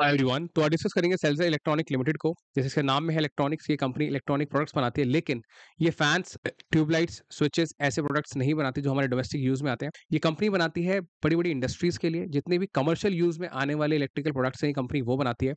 hi everyone तो आज discuss करेंगे सेल्स इलेक्ट्रॉनिक लिमिटेड को जैसे इसका नाम में है इलेक्ट्रॉनिक्स ये कंपनी इलेक्ट्रॉनिक प्रोडक्ट्स बनाती है लेकिन ये फैंस ट्यूबलाइट्स स्विचेस ऐसे प्रोडक्ट्स नहीं बनाती जो हमारे डोमेस्टिक यूज में आते हैं ये कंपनी बनाती है बड़ी बड़ी इंडस्ट्रीज के लिए जितने भी कमर्शियल यूज में आने वाले इलेक्ट्रिकल प्रोडक्ट्स हैं ये कंपनी वो बनाती है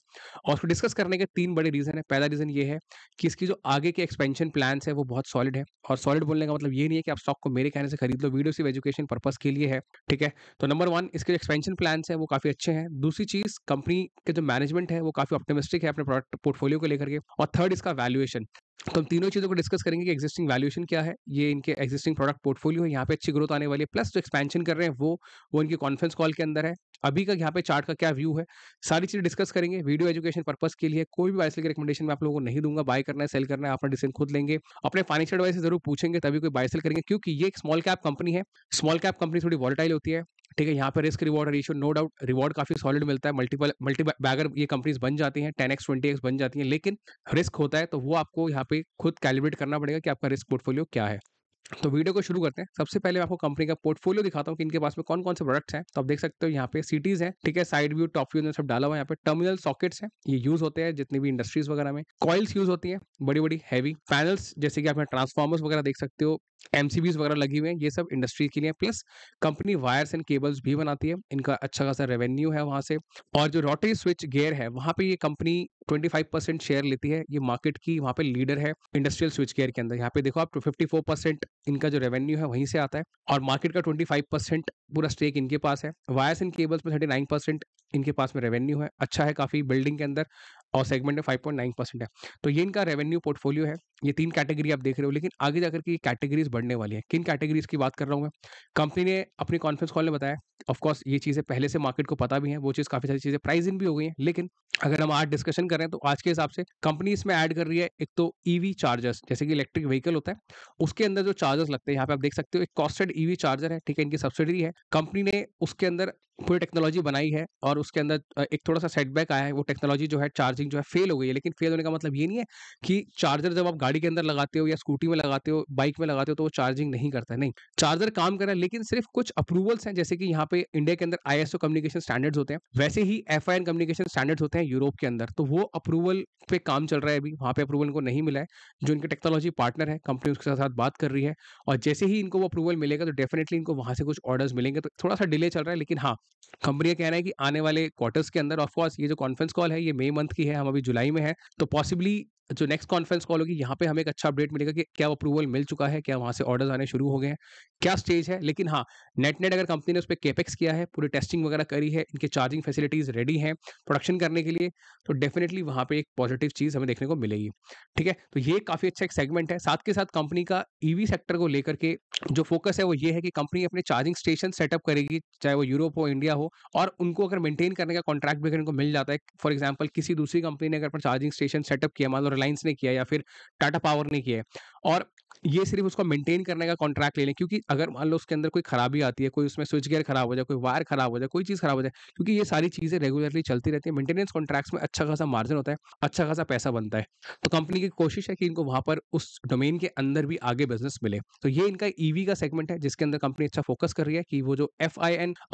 और उसको डिस्कस करने के तीन बड़े रीजन है पहला रीजन ये है कि इसकी जो आगे के एक्सपेंशन प्लान है वो बहुत सॉलिड है और सॉलिड बोलने का मतलब ये नहीं है कि आप स्टॉक को मेरे कहने से खरीद लो वीडियो सिर्फ एजुकेशन पर्पज के लिए है ठीक है तो नंबर वन इसके जो एक्सपेंशन प्लान है वो काफी अच्छे हैं दूसरी चीज कंपनी इसके जो मैनेजमेंट है वो काफ़ी ऑप्टिमिस्टिक है अपने प्रोडक्ट पोर्टफोलियो को लेकर के और थर्ड इसका वैल्यूएशन तो हम तीनों चीज़ों को डिस्कस करेंगे कि एक्जिस्टिंग वैल्यूएशन क्या है ये इनके एक्जिस्टिंग प्रोडक्ट पोर्टफोलियो है यहाँ पे अच्छी ग्रोथ आने वाली है प्लस जो एक्सपेंशन कर रहे हैं वो वो इनके कॉन्फ्रेंस कॉल के अंदर है अभी का यहाँ पे चार्ट का क्या व्यू है सारी चीज़ें डिस्कस करेंगे वीडियो एजुकेशन पर्पज के लिए कोई भी बाइस की रिकमेंडेशन मैं आप लोगों को नहीं दूंगा बाय करना है सेल करना है अपना डिसीजन खुद लेंगे अपने फाइनेंशियल एडवाइस जरूर पूछेंगे तभी कोई बाय करेंगे क्योंकि ये एक स्मॉल कैप कंपनी है स्मॉल कैप कंपनी थोड़ी वॉलटाइल होती है ठीक है यहाँ पर risk reward ratio no doubt reward काफी सॉलिड मिलता है मल्टीपल मल्टी बैगर ये कंपनीज बन जाती हैं टेन एक्स ट्वेंटी एक्स बन जाती हैं लेकिन रिस्क होता है तो वो आपको यहाँ पे खुद कैलिब्रेट करना पड़ेगा कि आपका रिस्क पोर्टफोलियो क्या है तो वीडियो को शुरू करते हैं सबसे पहले मैं आपको कंपनी का पोर्टफोलियो दिखाता हूँ कि इनके पास में कौन कौन से प्रोडक्ट्स हैं तो आप देख सकते हो यहाँ पे सिटीज हैं ठीक है साइड व्यू टॉप व्यू सब डाला हुआ यहाँ पे टर्मिनल सॉकेट्स हैं ये यूज होते हैं जितनी भी इंडस्ट्रीज वगैरह में कॉइल्स यूज होती है बड़ी बड़ी हैवी पैनल्स जैसे कि आप ट्रांसफॉर्मर्स वगैरह देख सकते हो एमसीबीज वगैरह लगी हुई हैं ये सब इंडस्ट्री के लिए plus company wires and cables भी बनाती है इनका अच्छा खासा रेवेन्यू है वहाँ से और जो रोटरी स्विच गेयर है वहाँ पे ये कंपनी 25 परसेंट शेयर लेती है ये मार्केट की वहाँ पे लीडर है इंडस्ट्रियल स्विच गेयर के अंदर यहाँ पे देखो आप फिफ्टी फोर इनका जो रेवेन्यू है वहीं से आता है और मार्केट का ट्वेंटी परसेंट पूरा स्टेक इनके पास है वायर्स एंड केबल्स में थर्टी परसेंट इनके पास में रेवेन्यू है अच्छा है काफ़ी बिल्डिंग के अंदर और सेगमेंट में फाइव पॉइंट नाइन परसेंट है तो ये इनका रेवेन्यू पोर्टफोलियो है ये तीन कैटेगरी आप देख रहे हो लेकिन आगे जाकर के कैटेगरीज बढ़ने वाली है किन कैटेगरीज की बात कर रहा हूँ मैं कंपनी ने अपनी कॉन्फ्रेंस कॉल में बताया ऑफकोर्स ये चीज़ें पहले से मार्केट को पता भी है वो चीज़ काफ़ी सारी चीज़ें प्राइजिंग इन भी हो गई हैं लेकिन अगर हम आज डिस्कशन करें तो आज के हिसाब से कंपनी इसमें ऐड कर रही है एक तो ईवी e चार्जर्स जैसे कि इलेक्ट्रिक व्हीकल होता है उसके अंदर जो चार्जर्स लगते हैं यहाँ पे आप देख सकते हो एक कॉस्टेड ईवी चार्जर है ठीक है इनकी सब्सिडी है कंपनी ने उसके अंदर पूरी टेक्नोलॉजी बनाई है और उसके अंदर एक थोड़ा सा सेटबैक आया है वो टेक्नोलॉजी जो है चार्जिंग जो है फेल हो गई है लेकिन फेल होने का मतलब ये नहीं है कि चार्जर जब आप गाड़ी के अंदर लगाते हो या स्कूटी में लगाते हो बाइक में लगाते हो तो वो चार्जिंग नहीं करता है नहीं चार्जर काम कर रहा है लेकिन सिर्फ कुछ अप्रूवल्स हैं जैसे कि यहाँ पे इंडिया के अंदर आई कम्युनिकेशन स्टैंडर्ड्स होते हैं वैसे ही एफ कम्युनिकेशन स्टैंडर्ड्स होते हैं हैं यूरोप के अंदर तो वो अप्रूवल पे काम चल रहा है अभी वहाँ पे अप्रूवल इनको नहीं मिला है जो इनके टेक्नोलॉजी पार्टनर है कंपनी उसके साथ साथ बात कर रही है और जैसे ही इनको वो अप्रूवल मिलेगा तो डेफिनेटली इनको वहाँ से कुछ ऑर्डर्स मिलेंगे तो थोड़ा सा डिले चल रहा है लेकिन हाँ कंपनी कह रहे हैं कि आने वाले क्वार्टर्स के अंदर ऑफकोर्स ये जो कॉन्फ्रेंस कॉल है ये मई मंथ की है हम अभी जुलाई में है तो पॉसिबली जो नेक्स्ट कॉन्फ्रेंस कॉल होगी यहाँ पे हमें एक अच्छा अपडेट मिलेगा कि क्या अप्रूवल मिल चुका है क्या वहाँ से ऑर्डर्स आने शुरू हो गए हैं क्या स्टेज है लेकिन हाँ नेट नेट अगर कंपनी ने उस पर केपेक्स किया है पूरी टेस्टिंग वगैरह करी है इनके चार्जिंग फैसिलिटीज रेडी हैं प्रोडक्शन करने के लिए तो डेफिनेटली वहाँ पर एक पॉजिटिव चीज़ हमें देखने को मिलेगी ठीक है तो ये काफ़ी अच्छा एक सेगमेंट है साथ के साथ कंपनी का ई e सेक्टर को लेकर के जो फोकस है वो ये है कि कंपनी अपने चार्जिंग स्टेशन सेटअप करेगी चाहे वो यूरोप हो इंडिया हो और उनको अगर मेंटेन करने का कॉन्ट्रैक्ट भी अगर इनको मिल जाता है फॉर एग्जाम्पल किसी दूसरी कंपनी ने अगर चार्जिंग स्टेशन सेटअप किया मान लो रिलायंस ने किया या फिर टाटा पावर ने किया और ये सिर्फ उसको मेंटेन करने का कॉन्ट्रैक्ट ले लें क्योंकि अगर मान लो उसके अंदर कोई खराबी आती है कोई उसमें स्विच गियर खराब हो जाए कोई वायर खराब हो जाए कोई चीज़ खराब हो जाए क्योंकि ये सारी चीज़ें रेगुलरली चलती रहती है मेंटेनेंस कॉन्ट्रैक्ट्स में अच्छा खासा मार्जिन होता है अच्छा खासा पैसा बनता है तो कंपनी की कोशिश है कि इनको वहाँ पर उस डोमेन के अंदर भी आगे बिजनेस मिले तो ये इनका ईवी e का सेगमेंट है जिसके अंदर कंपनी अच्छा फोकस कर रही है कि वो जो एफ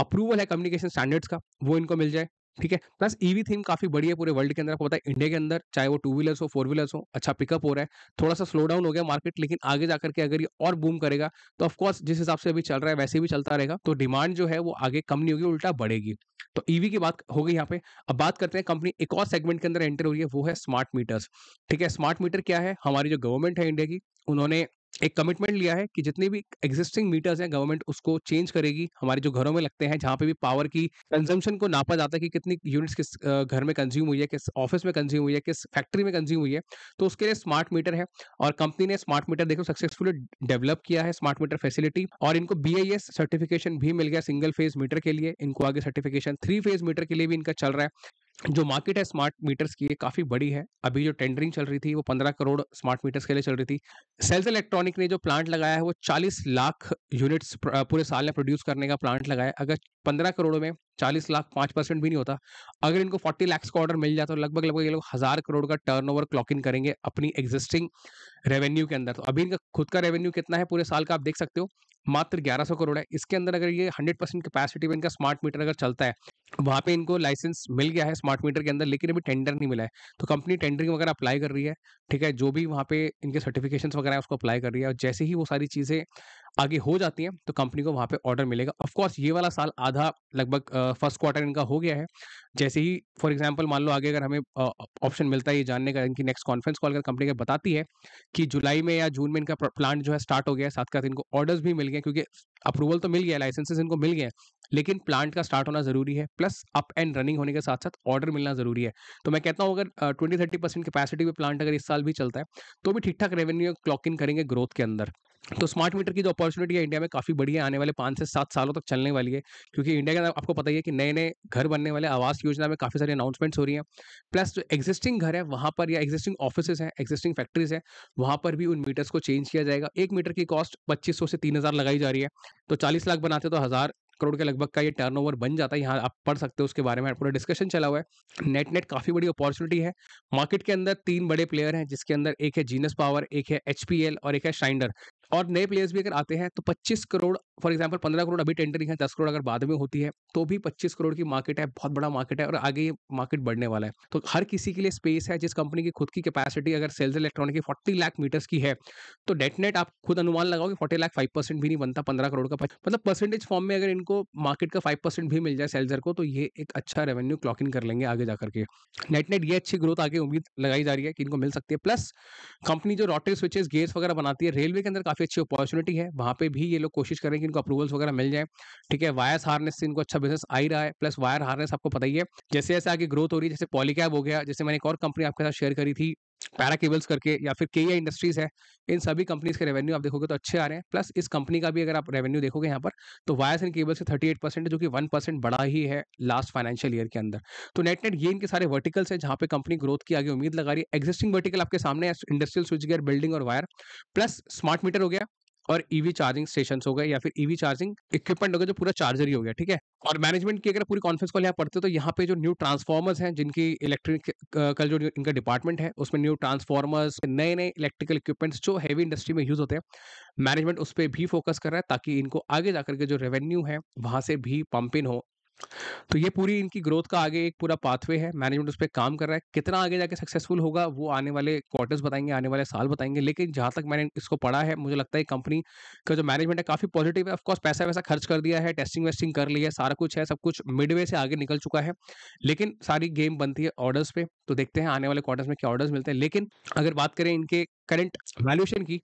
अप्रूवल है कम्युनिकेशन स्टैंडर्ड्स का वो इनको मिल जाए ठीक है प्लस ईवी e थीम काफी बड़ी है पूरे वर्ल्ड के अंदर आपको पता है इंडिया के अंदर चाहे वो टू व्हीलर्स हो फोर व्हीलर्स हो अच्छा पिकअप हो रहा है थोड़ा सा स्लो डाउन हो गया मार्केट लेकिन आगे जाकर के अगर ये और बूम करेगा तो ऑफकोर्स जिस हिसाब से अभी चल रहा है वैसे भी चलता रहेगा तो डिमांड जो है वो आगे कम नहीं होगी उल्टा बढ़ेगी तो ईवी e की बात हो गई यहाँ पे अब बात करते हैं कंपनी एक और सेगमेंट के अंदर एंटर हुई है वो है स्मार्ट मीटर्स ठीक है स्मार्ट मीटर क्या है हमारी जो गवर्नमेंट है इंडिया की उन्होंने एक कमिटमेंट लिया है कि जितने भी एग्जिस्टिंग मीटर्स हैं गवर्नमेंट उसको चेंज करेगी हमारे जो घरों में लगते हैं जहां पे भी पावर की कंजम्पशन को नापा जाता है कि कितनी यूनिट्स किस घर में कंज्यूम हुई है किस ऑफिस में कंज्यूम हुई है किस फैक्ट्री में कंज्यूम हुई है तो उसके लिए स्मार्ट मीटर है और कंपनी ने स्मार्ट मीटर देखो सक्सेसफुली डेवलप किया है स्मार्ट मीटर फैसिलिटी और इनको बी सर्टिफिकेशन भी मिल गया सिंगल फेज मीटर के लिए इनको आगे सर्टिफिकेशन थ्री फेज मीटर के लिए भी इनका चल रहा है जो मार्केट है स्मार्ट मीटर्स की काफ़ी बड़ी है अभी जो टेंडरिंग चल रही थी वो पंद्रह करोड़ स्मार्ट मीटर्स के लिए चल रही थी सेल्स इलेक्ट्रॉनिक ने जो प्लांट लगाया है वो चालीस लाख यूनिट्स पूरे साल में प्रोड्यूस करने का प्लांट लगाया अगर पंद्रह करोड़ में चालीस लाख पांच परसेंट भी नहीं होता अगर इनको फोर्टी लैक्स का ऑर्डर मिल जाए तो लगभग लगभग ये लोग हज़ार करोड़ का टर्न ओवर क्लॉक इन करेंगे अपनी एग्जिस्टिंग रेवेन्यू के अंदर तो अभी इनका खुद का रेवेन्यू कितना है पूरे साल का आप देख सकते हो मात्र 1100 करोड़ है इसके अंदर अगर ये 100 परसेंट कैपेसिटी में इनका स्मार्ट मीटर अगर चलता है वहाँ पे इनको लाइसेंस मिल गया है स्मार्ट मीटर के अंदर लेकिन अभी टेंडर नहीं मिला है तो कंपनी टेंडरिंग वगैरह अप्लाई कर रही है ठीक है जो भी वहाँ पे इनके सर्टिफिकेशन वगैरह उसको अप्लाई कर रही है और जैसे ही वो सारी चीज़ें आगे हो जाती हैं तो कंपनी को वहाँ पे ऑर्डर मिलेगा ऑफ कोर्स ये वाला साल आधा लगभग फर्स्ट क्वार्टर इनका हो गया है जैसे ही फॉर एग्जांपल मान लो आगे अगर हमें ऑप्शन मिलता है ये जानने का इनकी नेक्स्ट कॉन्फ्रेंस कॉल अगर कंपनी का बताती है कि जुलाई में या जून में इनका प्लांट जो है स्टार्ट हो गया साथ साथ इनको ऑर्डर्स भी मिल गए क्योंकि अप्रूवल तो मिल गया लाइसेंसेज इनको मिल गए लेकिन प्लांट का स्टार्ट होना जरूरी है प्लस अप एंड रनिंग होने के साथ साथ ऑर्डर मिलना जरूरी है तो मैं कहता हूँ अगर ट्वेंटी थर्टी परसेंट कैपेसिटी में प्लांट अगर इस साल भी चलता है तो भी ठीक ठाक रेवेन्यू क्लॉक इन करेंगे ग्रोथ के अंदर तो स्मार्ट मीटर की जो अपॉर्चुनिटी है इंडिया में काफ़ी बढ़िया है आने वाले पाँच से सात सालों तक चलने वाली है क्योंकि इंडिया के अंदर आपको पता ही है कि नए नए घर बनने वाले आवास योजना में काफ़ी सारी अनाउंसमेंट्स हो रही हैं प्लस जो एग्जिस्टिंग घर है वहाँ पर या एग्जिस्टिंग ऑफिस हैं एग्जिस्टिंग फैक्ट्रीज हैं वहाँ पर भी उन मीटर्स को चेंज किया जाएगा एक मीटर की कॉस्ट पच्चीस से तीन लगाई जा रही है तो चालीस लाख बनाते तो हज़ार करोड़ के लगभग का ये टर्नओवर बन जाता है यहाँ आप पढ़ सकते हो उसके बारे में पूरा डिस्कशन चला हुआ है नेट नेट काफ़ी बड़ी अपॉर्चुनिटी है मार्केट के अंदर तीन बड़े प्लेयर हैं जिसके अंदर एक है जीनस पावर एक है एच और एक है शाइंडर और नए प्लेयर्स भी अगर आते हैं तो 25 करोड़ फॉर एग्जांपल 15 करोड़ अभी टेंडरिंग है 10 करोड़ अगर बाद में होती है तो भी 25 करोड़ की मार्केट है बहुत बड़ा मार्केट है और आगे ये मार्केट बढ़ने वाला है तो हर किसी के लिए स्पेस है जिस कंपनी की खुद की कैपेसिटी अगर सेल्स इलेक्ट्रॉनिक की फोर्टी लाख मीटर्स की है तो डेट नेट आप खुद अनुमान लगाओ कि फोर्टी लाख फाइव परसेंट भी नहीं बनता पंद्रह करोड़ का मतलब परसेंटेज फॉर्म में अगर इनको मार्केट का फाइव परसेंट भी मिल जाए सेल्सर को तो ये एक अच्छा रेवेन्यू क्लॉक इन कर लेंगे आगे जाकर के नेट नेट ये अच्छी ग्रोथ आगे उम्मीद लगाई जा रही है कि इनको मिल सकती है प्लस कंपनी जो रोटे स्विचेस गेट्स वगैरह बनाती है रेलवे के अंदर काफ़ी अच्छी अपॉर्चुनिटी है वहाँ पे भी ये लोग कोशिश करें कि इनको अप्रूवल्स वगैरह मिल जाए ठीक है वायर हार्नेस से इनको अच्छा बिजनेस आ ही रहा है प्लस वायर हार्नेस आपको पता ही है जैसे जैसे आगे ग्रोथ हो रही है जैसे पॉलीकैब हो गया जैसे मैंने एक और कंपनी आपके साथ शेयर करी थी पैरा केबल्स करके या फिर के इंडस्ट्रीज है इन सभी कंपनीज के रेवेन्यू आप देखोगे तो अच्छे आ रहे हैं प्लस इस कंपनी का भी अगर आप रेवेन्यू देखोगे यहाँ पर तो वायर्स एंड केबल्स से 38 परसेंट जो कि 1 परसेंट बढ़ा ही है लास्ट फाइनेंशियल ईयर के अंदर तो नेट नेट ये इनके सारे वर्टिकल्स हैं जहाँ पे कंपनी ग्रोथ की आगे उम्मीद लगा रही है एग्जिस्टिंग वर्टिकल आपके सामने है इंडस्ट्रियल स्विच गियर बिल्डिंग और वायर प्लस स्मार्ट मीटर हो गया और ईवी चार्जिंग स्टेशन हो गए या फिर ईवी चार्जिंग इक्विपमेंट हो गया जो पूरा चार्जर ही हो गया ठीक है और मैनेजमेंट की अगर पूरी कॉन्फ्रेंस कॉल यहाँ पढ़ते तो यहाँ पे जो न्यू ट्रांसफॉर्मर्स हैं जिनकी इलेक्ट्रिक कल जो इनका डिपार्टमेंट है उसमें न्यू ट्रांसफॉर्मर्स नए नए इलेक्ट्रिकल इक्विपमेंट्स जो हैवी इंडस्ट्री में यूज होते हैं मैनेजमेंट उस पर भी फोकस कर रहा है ताकि इनको आगे जाकर के जो रेवेन्यू है वहां से भी पंप इन हो तो ये पूरी इनकी ग्रोथ का आगे एक पूरा पाथवे है मैनेजमेंट उस पर काम कर रहा है कितना आगे जाके सक्सेसफुल होगा वो आने वाले क्वार्टर्स बताएंगे आने वाले साल बताएंगे लेकिन जहाँ तक मैंने इसको पढ़ा है मुझे लगता है कंपनी का जो मैनेजमेंट है काफ़ी पॉजिटिव है ऑफकोर्स पैसा वैसा खर्च कर दिया है टेस्टिंग वेस्टिंग कर लिया है सारा कुछ है सब कुछ मिडवे से आगे निकल चुका है लेकिन सारी गेम बनती है ऑर्डर्स पे तो देखते हैं आने वाले क्वार्टर्स में क्या ऑर्डर्स मिलते हैं लेकिन अगर बात करें इनके करंट वैल्यूशन की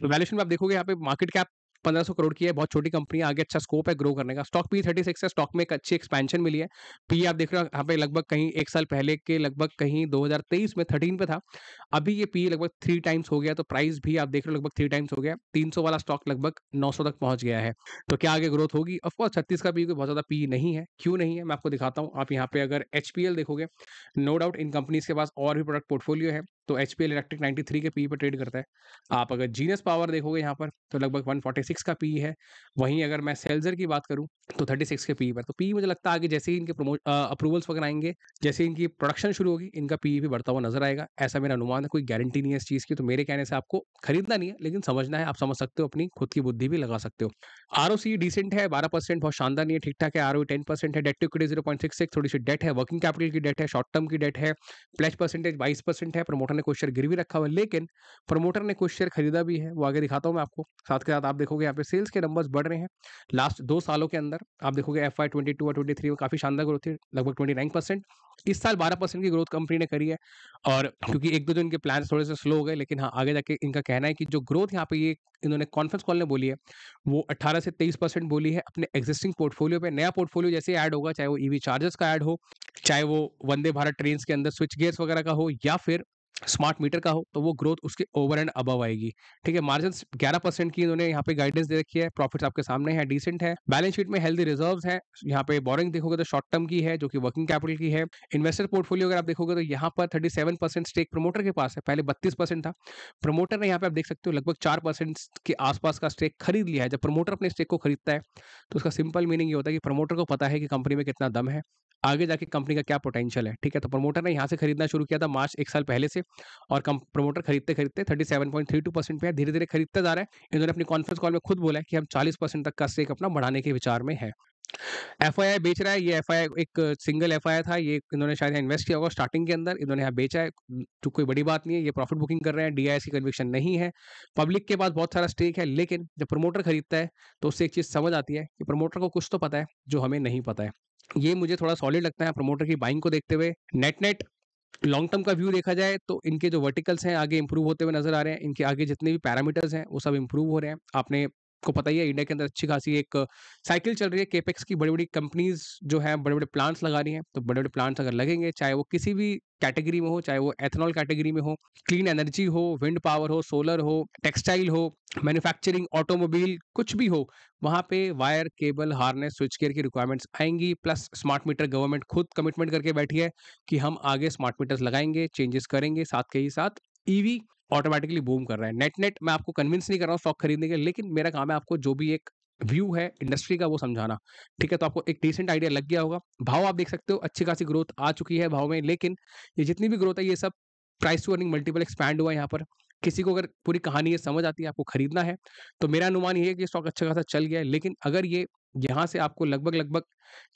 तो वैल्यूशन में आप देखोगे यहाँ पे मार्केट कैप पंद्रह सौ करोड़ की है बहुत छोटी कंपनी है आगे अच्छा स्कोप है ग्रो करने का स्टॉक पी थर्टी सिक्स है स्टॉक में एक अच्छी एक्सपेंशन मिली है पी आप देख रहे हो यहाँ पे लगभग कहीं एक साल पहले के लगभग कहीं दो हजार तेईस में थर्टीन पे था अभी ये पी लगभग थ्री टाइम्स हो गया तो प्राइस भी आप देख रहे हो लगभग थ्री टाइम्स हो गया तीन सौ वाला स्टॉक लगभग नौ सौ तक पहुंच गया है तो क्या आगे ग्रोथ होगी ऑफकोर्स छत्तीस का पी बहुत ज़्यादा पी नहीं है क्यों नहीं है मैं आपको दिखाता हूँ आप यहाँ पे अगर एच देखोगे नो डाउट इन कंपनीज के पास और भी प्रोडक्ट पोर्टफोलियो है तो एच पी इलेक्ट्रिक थ्री के पी e पर ट्रेड करता है आप अगर जीनस पावर देखोगे यहाँ पर तो लगभग वन फोर्टी सिक्स का पी e है वहीं अगर मैं सेल्जर की बात करूँ तो थर्टी सिक्स के पी e पर तो पी मुझे लगता है आगे जैसे ही इनके प्रमो अप्रूवल्स वगैरह आएंगे जैसे इनकी प्रोडक्शन शुरू होगी इनका पी भी बढ़ता हुआ नजर आएगा ऐसा मेरा अनुमान है कोई गारंटी नहीं है इस चीज़ की तो मेरे कहने से आपको खरीदना नहीं है लेकिन समझना है आप समझ सकते हो अपनी खुद की बुद्धि भी लगा सकते हो आर डिसेंट है बारह परसेंट बहुत शानदार नहीं है ठीक ठाक है आर ओ टेन परसेंट है debt to equity zero point six थोड़ी सी डेट है वर्किंग कैपिटल की डेट है शॉर्ट टर्म की डेट है प्लस परसेंटेज बाईस परसेंट है प्रमोट प्रमोटर ने कोई शेयर गिरवी रखा हुआ है लेकिन प्रमोटर ने कुछ शेयर खरीदा भी है वो आगे दिखाता हूँ मैं आपको साथ के साथ आप देखोगे यहाँ पे सेल्स के नंबर्स बढ़ रहे हैं लास्ट दो सालों के अंदर आप देखोगे एफ आई ट्वेंटी टू और ट्वेंटी थ्री में काफ़ी शानदार ग्रोथ थी लगभग ट्वेंटी नाइन परसेंट इस साल बारह परसेंट की ग्रोथ कंपनी ने करी है और क्योंकि एक दो दिन के प्लान थोड़े से स्लो हो गए लेकिन हाँ आगे जाके इनका कहना है कि जो ग्रोथ यहाँ पे ये इन्होंने कॉन्फ्रेंस कॉल ने बोली है वो अट्ठारह से तेईस परसेंट बोली है अपने एग्जिस्टिंग पोर्टफोलियो पे नया पोर्टफोलियो जैसे ऐड होगा चाहे वो ईवी चार्जर्स का ऐड हो चाहे वो वंदे भारत ट्रेन के अंदर स्विच गेयर्स वगैरह का हो या फिर स्मार्ट मीटर का हो तो वो ग्रोथ उसके ओवर एंड अबव आएगी ठीक है मार्जिन 11 परसेंट की इन्होंने यहाँ पे गाइडेंस दे रखी है प्रॉफिट आपके सामने है डिसेंट है बैलेंस शीट में हेल्दी रिजर्व्स हैं यहाँ पे बोरिंग देखोगे तो शॉर्ट टर्म की है जो कि वर्किंग कैपिटल की है इन्वेस्टर पोर्टफोलियो अगर आप देखोगे तो यहाँ पर thirty seven percent stake promoter के पास है पहले बत्तीस परसेंट था प्रमोटर ने यहाँ पे आप देख सकते हो लगभग चार परसेंट के आसपास का स्टेक खरीद लिया है जब प्रमोटर अपने स्टेक को खरीदता है तो उसका सिंपल मीनिंग ये होता है कि प्रमोटर को पता है कि कंपनी में कितना दम है आगे जाके कंपनी का क्या पोटेंशियल है ठीक है तो प्रमोटर ने यहाँ से खरीदना शुरू किया था मार्च एक साल पहले से से और कम प्रमोटर खरीदते खरीदते thirty seven point three two percent पे है धीरे धीरे खरीदते जा रहा है इन्होंने अपनी कॉन्फ्रेंस कॉल में खुद बोला है कि हम चालीस परसेंट तक का स्टेक अपना बढ़ाने के विचार में है एफ बेच रहा है ये एफ एक सिंगल एफ था ये इन्होंने शायद इन्वेस्ट किया होगा स्टार्टिंग के अंदर इन्होंने यहाँ बेचा है तो कोई बड़ी बात नहीं है ये प्रॉफिट बुकिंग कर रहे हैं डी की कन्विक्शन नहीं है पब्लिक के पास बहुत सारा स्टेक है लेकिन जब प्रमोटर खरीदता है तो उससे एक चीज़ समझ आती है कि प्रमोटर को कुछ तो पता है जो हमें नहीं पता है ये मुझे थोड़ा सॉलिड लगता है प्रमोटर की बाइंग को देखते हुए नेट नेट लॉन्ग टर्म का व्यू देखा जाए तो इनके जो वर्टिकल्स हैं आगे इंप्रूव होते हुए नजर आ रहे हैं इनके आगे जितने भी पैरामीटर्स हैं वो सब इंप्रूव हो रहे हैं आपने को पता ही है इंडिया के अंदर अच्छी खासी एक साइकिल चल रही है केपेक्स की बड़ी बड़ी कंपनीज जो है बड़े बड़े प्लांट्स लगा रही हैं तो बड़े बड़े प्लांट्स अगर लगेंगे चाहे वो किसी भी कैटेगरी में हो चाहे वो एथेनॉल कैटेगरी में हो क्लीन एनर्जी हो विंड पावर हो सोलर हो टेक्सटाइल हो मैन्युफैक्चरिंग ऑटोमोबाइल कुछ भी हो वहाँ पे wire cable harness switch gear की रिक्वायरमेंट्स आएंगी प्लस स्मार्ट मीटर गवर्नमेंट खुद कमिटमेंट करके बैठी है कि हम आगे स्मार्ट मीटर्स लगाएंगे चेंजेस करेंगे साथ के ही साथ ईवी ऑटोमेटिकली बूम कर रहा है नेट नेट मैं आपको कन्विंस नहीं कर रहा हूँ स्टॉक खरीदने के लेकिन मेरा काम है आपको जो भी एक व्यू है इंडस्ट्री का वो समझाना ठीक है तो आपको एक डिसेंट आइडिया लग गया होगा भाव आप देख सकते हो अच्छी खासी ग्रोथ आ चुकी है भाव में लेकिन ये जितनी भी ग्रोथ है ये सब price to earning multiple expand हुआ है यहाँ पर किसी को अगर पूरी कहानी ये समझ आती है आपको खरीदना है तो मेरा अनुमान ये है कि स्टॉक अच्छा खासा चल गया है लेकिन अगर ये यहाँ से आपको लगभग लगभग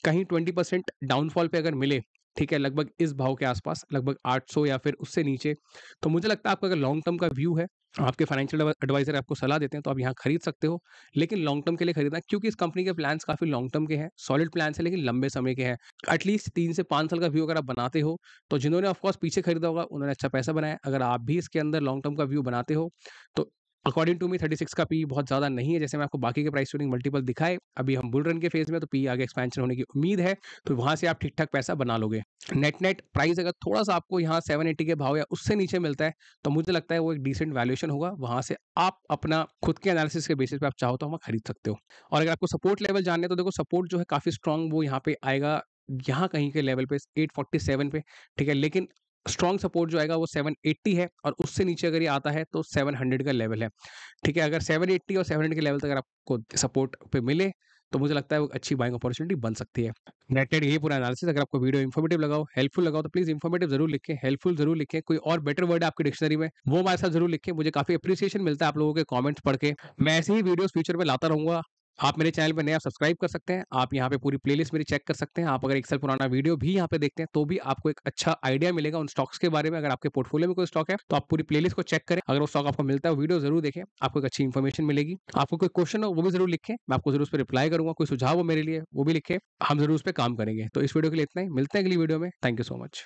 कहीं ट्वेंटी परसेंट डाउनफॉल पे अगर मिले ठीक है लगभग इस भाव के आसपास लगभग 800 या फिर उससे नीचे तो मुझे लगता है आपका अगर लॉन्ग टर्म का व्यू है आपके फाइनेंशियल एडवाइजर आपको सलाह देते हैं तो आप यहाँ खरीद सकते हो लेकिन लॉन्ग टर्म के लिए खरीदना क्योंकि इस कंपनी के प्लान्स काफी लॉन्ग टर्म के हैं सॉलिड प्लान्स है लेकिन लंबे समय के हैं एटलीस्ट तीन से पाँच साल का व्यू अगर आप बनाते हो तो जिन्होंने ऑफकोर्स पीछे खरीदा होगा उन्होंने अच्छा पैसा बनाया अगर आप भी इसके अंदर लॉन्ग टर्म का व्यू बनाते हो तो according to me thirty six का पी बहुत ज़्यादा नहीं है जैसे मैं आपको बाकी के प्राइस टूनिंग मल्टीपल दिखाए अभी हम बुल रन के फेज में तो पी आगे एक्सपेंशन होने की उम्मीद है तो वहाँ से आप ठीक ठाक पैसा बना लोगे नेट नेट प्राइस अगर थोड़ा सा आपको यहाँ सेवन एटी के भाव या उससे नीचे मिलता है तो मुझे लगता है वो एक डिसेंट वैल्यूएशन होगा वहाँ से आप अपना खुद के एनालिसिस के बेसिस पे आप चाहो तो हम खरीद सकते हो और अगर आपको सपोर्ट लेवल जानने तो देखो सपोर्ट जो है काफ़ी स्ट्रॉन्ग वो यहाँ पे आएगा यहाँ कहीं के लेवल पे 847 पे ठीक है लेकिन स्ट्रॉन्ग सपोर्ट जो आएगा वो 780 है और उससे नीचे अगर ये आता है तो 700 का लेवल है ठीक है अगर 780 और 700 के लेवल तक अगर आपको सपोर्ट पे मिले तो मुझे लगता है वो अच्छी बाइंग अपॉर्चुनिटी बन सकती है नेटेड ये पूरा एनालिसिस अगर आपको वीडियो इन्फॉर्मेटिव लगाओ हेल्पफुल लगाओ तो प्लीज इन्फॉर्मेटिव जरूर लिखे हेल्पफुल जरूर लिखे कोई और बेटर वर्ड आपकी डिक्शनरी में वो हमारे साथ जरूर लिखे मुझे काफी अप्रिसिएशन मिलता है आप लोगों के कॉमेंट्स पढ़ के मैं ऐसे ही वीडियो फ्यूचर में लाता रहूंगा आप मेरे चैनल पर नया सब्सक्राइब कर सकते हैं आप यहाँ पे पूरी प्लेलिस्ट मेरी चेक कर सकते हैं आप अगर एक साल पुराना वीडियो भी यहाँ पे देखते हैं तो भी आपको एक अच्छा आइडिया मिलेगा उन स्टॉक्स के बारे में अगर आपके पोर्टफोलियो में कोई स्टॉक है तो आप पूरी प्लेलिस्ट को चेक करें अगर वो स्टॉक आपको मिलता है वीडियो जरूर देखें आपको एक अच्छी इन्फॉर्मेशन मिलेगी आपको कोई क्वेश्चन हो वो भी जरूर लिखें मैं आपको जरूर उस पर रिप्लाई करूंगा कोई सुझाव हो मेरे लिए वो भी लिखे हम जरूर उस पर काम करेंगे तो इस वीडियो के लिए इतना ही मिलते हैं अगली वीडियो में थैंक यू सो मच